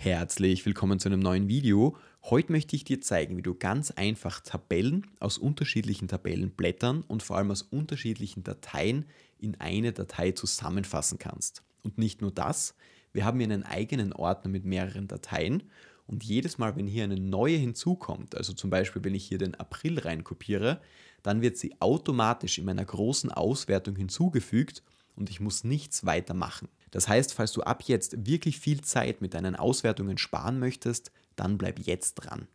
Herzlich willkommen zu einem neuen Video. Heute möchte ich dir zeigen, wie du ganz einfach Tabellen aus unterschiedlichen Tabellenblättern und vor allem aus unterschiedlichen Dateien in eine Datei zusammenfassen kannst. Und nicht nur das, wir haben hier einen eigenen Ordner mit mehreren Dateien und jedes Mal, wenn hier eine neue hinzukommt, also zum Beispiel wenn ich hier den April reinkopiere, dann wird sie automatisch in meiner großen Auswertung hinzugefügt und ich muss nichts weiter machen. Das heißt, falls du ab jetzt wirklich viel Zeit mit deinen Auswertungen sparen möchtest, dann bleib jetzt dran.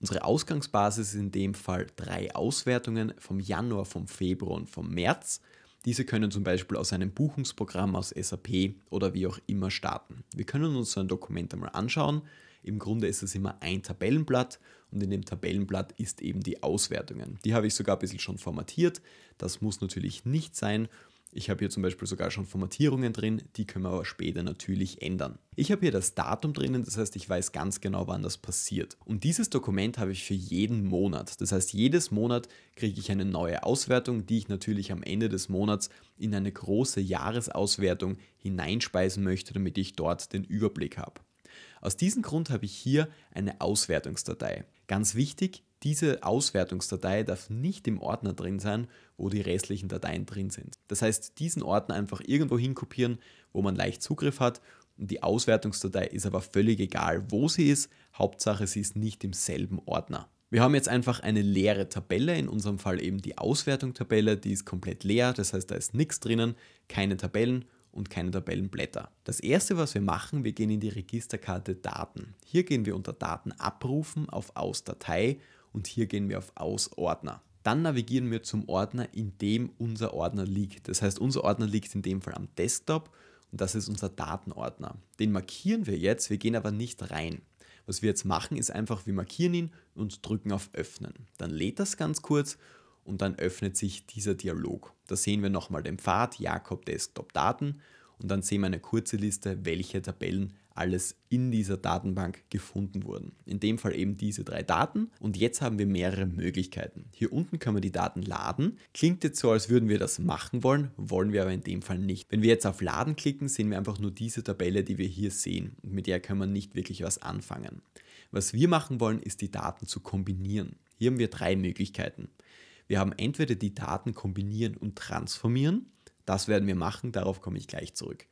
Unsere Ausgangsbasis ist in dem Fall drei Auswertungen vom Januar, vom Februar und vom März. Diese können zum Beispiel aus einem Buchungsprogramm aus SAP oder wie auch immer starten. Wir können uns so ein Dokument einmal anschauen. Im Grunde ist es immer ein Tabellenblatt und in dem Tabellenblatt ist eben die Auswertungen. Die habe ich sogar ein bisschen schon formatiert. Das muss natürlich nicht sein ich habe hier zum Beispiel sogar schon Formatierungen drin, die können wir aber später natürlich ändern. Ich habe hier das Datum drinnen, das heißt, ich weiß ganz genau, wann das passiert. Und dieses Dokument habe ich für jeden Monat. Das heißt, jedes Monat kriege ich eine neue Auswertung, die ich natürlich am Ende des Monats in eine große Jahresauswertung hineinspeisen möchte, damit ich dort den Überblick habe. Aus diesem Grund habe ich hier eine Auswertungsdatei. Ganz wichtig, diese Auswertungsdatei darf nicht im Ordner drin sein, wo die restlichen Dateien drin sind. Das heißt, diesen Ordner einfach irgendwo hinkopieren, wo man leicht Zugriff hat. Und die Auswertungsdatei ist aber völlig egal, wo sie ist. Hauptsache, sie ist nicht im selben Ordner. Wir haben jetzt einfach eine leere Tabelle, in unserem Fall eben die Auswertung-Tabelle, die ist komplett leer, das heißt, da ist nichts drinnen, keine Tabellen und keine Tabellenblätter. Das erste, was wir machen, wir gehen in die Registerkarte Daten. Hier gehen wir unter Daten abrufen auf Aus Datei und hier gehen wir auf Aus Ordner. Dann navigieren wir zum Ordner, in dem unser Ordner liegt. Das heißt, unser Ordner liegt in dem Fall am Desktop und das ist unser Datenordner. Den markieren wir jetzt, wir gehen aber nicht rein. Was wir jetzt machen, ist einfach, wir markieren ihn und drücken auf Öffnen. Dann lädt das ganz kurz und dann öffnet sich dieser Dialog. Da sehen wir nochmal den Pfad Jakob Desktop Daten und dann sehen wir eine kurze Liste, welche Tabellen alles in dieser Datenbank gefunden wurden. In dem Fall eben diese drei Daten. Und jetzt haben wir mehrere Möglichkeiten. Hier unten können wir die Daten laden. Klingt jetzt so, als würden wir das machen wollen, wollen wir aber in dem Fall nicht. Wenn wir jetzt auf Laden klicken, sehen wir einfach nur diese Tabelle, die wir hier sehen. Und mit der können wir nicht wirklich was anfangen. Was wir machen wollen, ist die Daten zu kombinieren. Hier haben wir drei Möglichkeiten. Wir haben entweder die Daten kombinieren und transformieren. Das werden wir machen, darauf komme ich gleich zurück.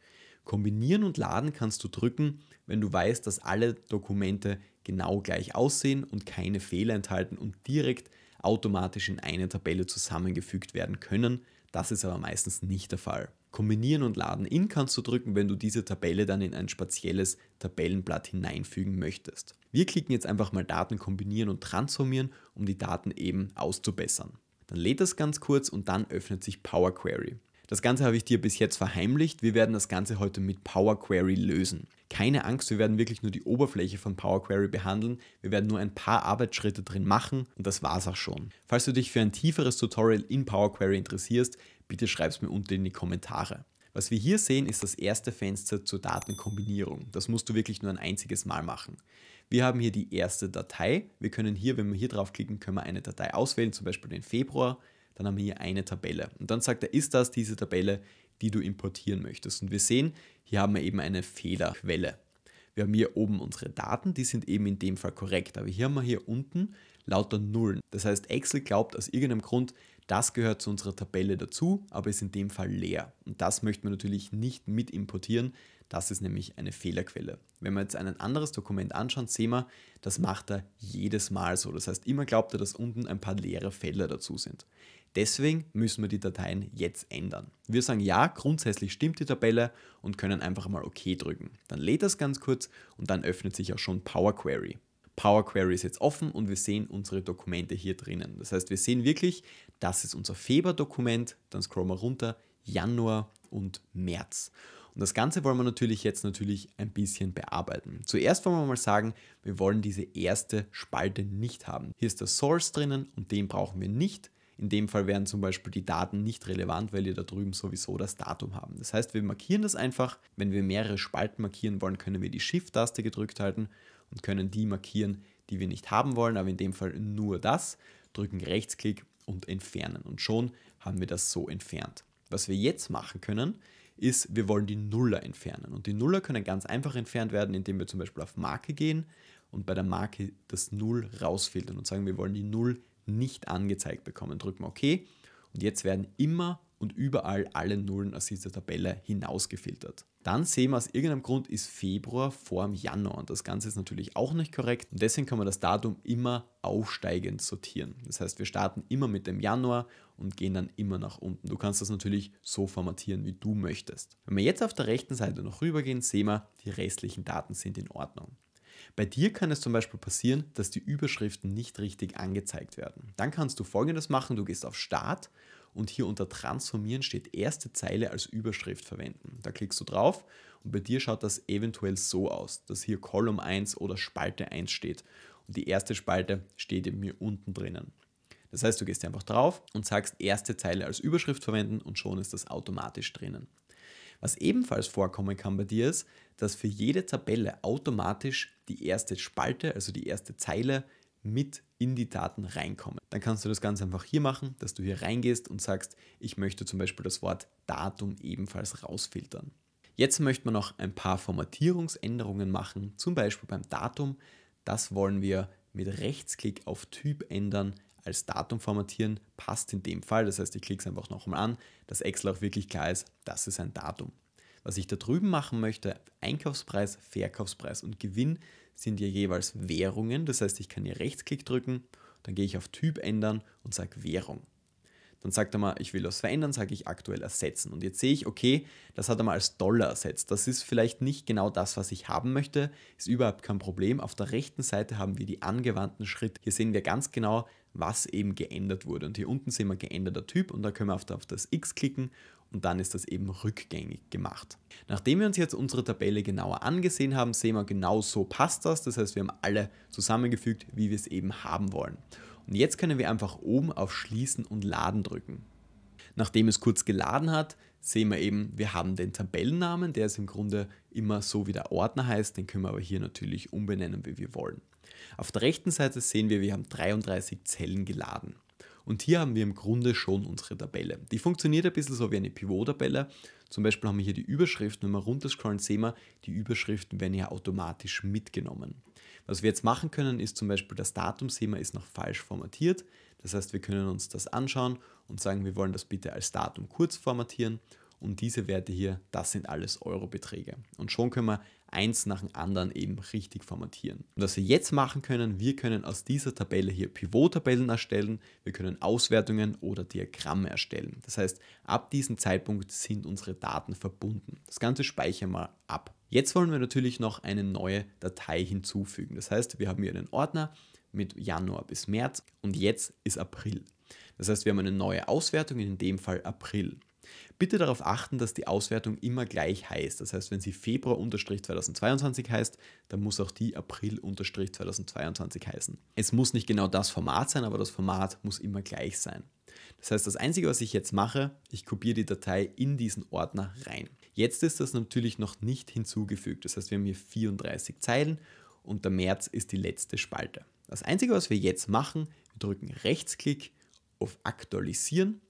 Kombinieren und Laden kannst du drücken, wenn du weißt, dass alle Dokumente genau gleich aussehen und keine Fehler enthalten und direkt automatisch in eine Tabelle zusammengefügt werden können. Das ist aber meistens nicht der Fall. Kombinieren und Laden in kannst du drücken, wenn du diese Tabelle dann in ein spezielles Tabellenblatt hineinfügen möchtest. Wir klicken jetzt einfach mal Daten kombinieren und transformieren, um die Daten eben auszubessern. Dann lädt das ganz kurz und dann öffnet sich Power Query. Das Ganze habe ich dir bis jetzt verheimlicht. Wir werden das Ganze heute mit Power Query lösen. Keine Angst, wir werden wirklich nur die Oberfläche von Power Query behandeln. Wir werden nur ein paar Arbeitsschritte drin machen und das war's auch schon. Falls du dich für ein tieferes Tutorial in Power Query interessierst, bitte schreib es mir unten in die Kommentare. Was wir hier sehen, ist das erste Fenster zur Datenkombinierung. Das musst du wirklich nur ein einziges Mal machen. Wir haben hier die erste Datei. Wir können hier, wenn wir hier draufklicken, können wir eine Datei auswählen, zum Beispiel den Februar dann haben wir hier eine Tabelle. Und dann sagt er, ist das diese Tabelle, die du importieren möchtest? Und wir sehen, hier haben wir eben eine Fehlerquelle. Wir haben hier oben unsere Daten, die sind eben in dem Fall korrekt, aber hier haben wir hier unten lauter Nullen. Das heißt, Excel glaubt aus irgendeinem Grund, das gehört zu unserer Tabelle dazu, aber ist in dem Fall leer. Und das möchten wir natürlich nicht mit importieren, das ist nämlich eine Fehlerquelle. Wenn wir jetzt ein anderes Dokument anschauen, sehen wir, das macht er jedes Mal so. Das heißt, immer glaubt er, dass unten ein paar leere Felder dazu sind. Deswegen müssen wir die Dateien jetzt ändern. Wir sagen ja, grundsätzlich stimmt die Tabelle und können einfach mal OK drücken. Dann lädt das ganz kurz und dann öffnet sich auch schon Power Query. Power Query ist jetzt offen und wir sehen unsere Dokumente hier drinnen. Das heißt, wir sehen wirklich, das ist unser Feber-Dokument, dann scrollen wir runter, Januar und März. Und das Ganze wollen wir natürlich jetzt natürlich ein bisschen bearbeiten. Zuerst wollen wir mal sagen, wir wollen diese erste Spalte nicht haben. Hier ist der Source drinnen und den brauchen wir nicht. In dem Fall wären zum Beispiel die Daten nicht relevant, weil wir da drüben sowieso das Datum haben. Das heißt, wir markieren das einfach. Wenn wir mehrere Spalten markieren wollen, können wir die Shift-Taste gedrückt halten und können die markieren, die wir nicht haben wollen, aber in dem Fall nur das. Drücken Rechtsklick und entfernen. Und schon haben wir das so entfernt. Was wir jetzt machen können, ist, wir wollen die Nuller entfernen. Und die Nuller können ganz einfach entfernt werden, indem wir zum Beispiel auf Marke gehen und bei der Marke das Null rausfiltern und sagen, wir wollen die Null entfernen nicht angezeigt bekommen. Drücken wir OK. Und jetzt werden immer und überall alle Nullen aus dieser Tabelle hinausgefiltert. Dann sehen wir, aus irgendeinem Grund ist Februar vor dem Januar und das Ganze ist natürlich auch nicht korrekt und deswegen kann man das Datum immer aufsteigend sortieren. Das heißt, wir starten immer mit dem Januar und gehen dann immer nach unten. Du kannst das natürlich so formatieren, wie du möchtest. Wenn wir jetzt auf der rechten Seite noch rübergehen, sehen wir, die restlichen Daten sind in Ordnung. Bei dir kann es zum Beispiel passieren, dass die Überschriften nicht richtig angezeigt werden. Dann kannst du folgendes machen, du gehst auf Start und hier unter Transformieren steht erste Zeile als Überschrift verwenden. Da klickst du drauf und bei dir schaut das eventuell so aus, dass hier Column 1 oder Spalte 1 steht und die erste Spalte steht eben hier unten drinnen. Das heißt, du gehst einfach drauf und sagst erste Zeile als Überschrift verwenden und schon ist das automatisch drinnen. Was ebenfalls vorkommen kann bei dir ist, dass für jede Tabelle automatisch die erste Spalte, also die erste Zeile mit in die Daten reinkommen. Dann kannst du das ganz einfach hier machen, dass du hier reingehst und sagst, ich möchte zum Beispiel das Wort Datum ebenfalls rausfiltern. Jetzt möchte man noch ein paar Formatierungsänderungen machen, zum Beispiel beim Datum. Das wollen wir mit Rechtsklick auf Typ ändern, als Datum formatieren, passt in dem Fall. Das heißt, ich klicke es einfach nochmal an, dass Excel auch wirklich klar ist, das ist ein Datum. Was ich da drüben machen möchte, Einkaufspreis, Verkaufspreis und Gewinn sind ja jeweils Währungen. Das heißt, ich kann hier Rechtsklick drücken, dann gehe ich auf Typ ändern und sage Währung. Dann sagt er mal, ich will das verändern, sage ich aktuell ersetzen. Und jetzt sehe ich, okay, das hat er mal als Dollar ersetzt. Das ist vielleicht nicht genau das, was ich haben möchte, ist überhaupt kein Problem. Auf der rechten Seite haben wir die angewandten Schritte. Hier sehen wir ganz genau, was eben geändert wurde. Und hier unten sehen wir geänderter Typ und da können wir auf das X klicken und dann ist das eben rückgängig gemacht. Nachdem wir uns jetzt unsere Tabelle genauer angesehen haben, sehen wir genau so passt das. Das heißt, wir haben alle zusammengefügt, wie wir es eben haben wollen. Und jetzt können wir einfach oben auf Schließen und Laden drücken. Nachdem es kurz geladen hat, sehen wir eben, wir haben den Tabellennamen, der ist im Grunde immer so wie der Ordner heißt, den können wir aber hier natürlich umbenennen, wie wir wollen. Auf der rechten Seite sehen wir, wir haben 33 Zellen geladen. Und hier haben wir im Grunde schon unsere Tabelle. Die funktioniert ein bisschen so wie eine Pivot-Tabelle. Zum Beispiel haben wir hier die Überschriften. Wenn wir runterscrollen, sehen wir, die Überschriften werden ja automatisch mitgenommen. Was wir jetzt machen können, ist zum Beispiel, das Datum sehen wir, ist noch falsch formatiert. Das heißt, wir können uns das anschauen und sagen, wir wollen das bitte als Datum kurz formatieren und diese Werte hier, das sind alles Eurobeträge. Und schon können wir eins nach dem anderen eben richtig formatieren. Und was wir jetzt machen können, wir können aus dieser Tabelle hier Pivot-Tabellen erstellen, wir können Auswertungen oder Diagramme erstellen. Das heißt, ab diesem Zeitpunkt sind unsere Daten verbunden. Das Ganze speichern wir ab. Jetzt wollen wir natürlich noch eine neue Datei hinzufügen. Das heißt, wir haben hier einen Ordner mit Januar bis März und jetzt ist April. Das heißt, wir haben eine neue Auswertung, in dem Fall April. Bitte darauf achten, dass die Auswertung immer gleich heißt. Das heißt, wenn sie Februar-2022 heißt, dann muss auch die April-2022 heißen. Es muss nicht genau das Format sein, aber das Format muss immer gleich sein. Das heißt, das Einzige, was ich jetzt mache, ich kopiere die Datei in diesen Ordner rein. Jetzt ist das natürlich noch nicht hinzugefügt. Das heißt, wir haben hier 34 Zeilen und der März ist die letzte Spalte. Das Einzige, was wir jetzt machen, wir drücken Rechtsklick auf Aktualisieren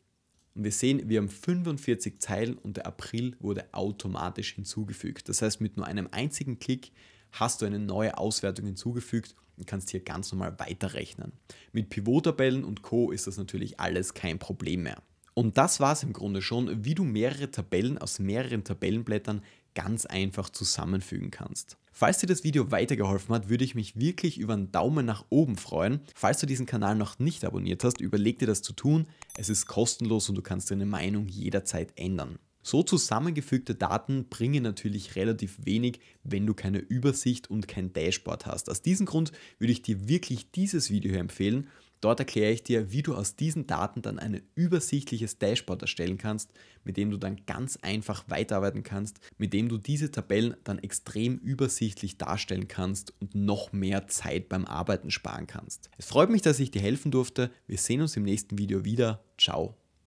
und wir sehen, wir haben 45 Zeilen und der April wurde automatisch hinzugefügt. Das heißt, mit nur einem einzigen Klick hast du eine neue Auswertung hinzugefügt und kannst hier ganz normal weiterrechnen. Mit Pivot-Tabellen und Co. ist das natürlich alles kein Problem mehr. Und das war es im Grunde schon, wie du mehrere Tabellen aus mehreren Tabellenblättern ganz einfach zusammenfügen kannst. Falls dir das Video weitergeholfen hat, würde ich mich wirklich über einen Daumen nach oben freuen. Falls du diesen Kanal noch nicht abonniert hast, überleg dir das zu tun. Es ist kostenlos und du kannst deine Meinung jederzeit ändern. So zusammengefügte Daten bringen natürlich relativ wenig, wenn du keine Übersicht und kein Dashboard hast. Aus diesem Grund würde ich dir wirklich dieses Video hier empfehlen, Dort erkläre ich dir, wie du aus diesen Daten dann ein übersichtliches Dashboard erstellen kannst, mit dem du dann ganz einfach weiterarbeiten kannst, mit dem du diese Tabellen dann extrem übersichtlich darstellen kannst und noch mehr Zeit beim Arbeiten sparen kannst. Es freut mich, dass ich dir helfen durfte. Wir sehen uns im nächsten Video wieder. Ciao.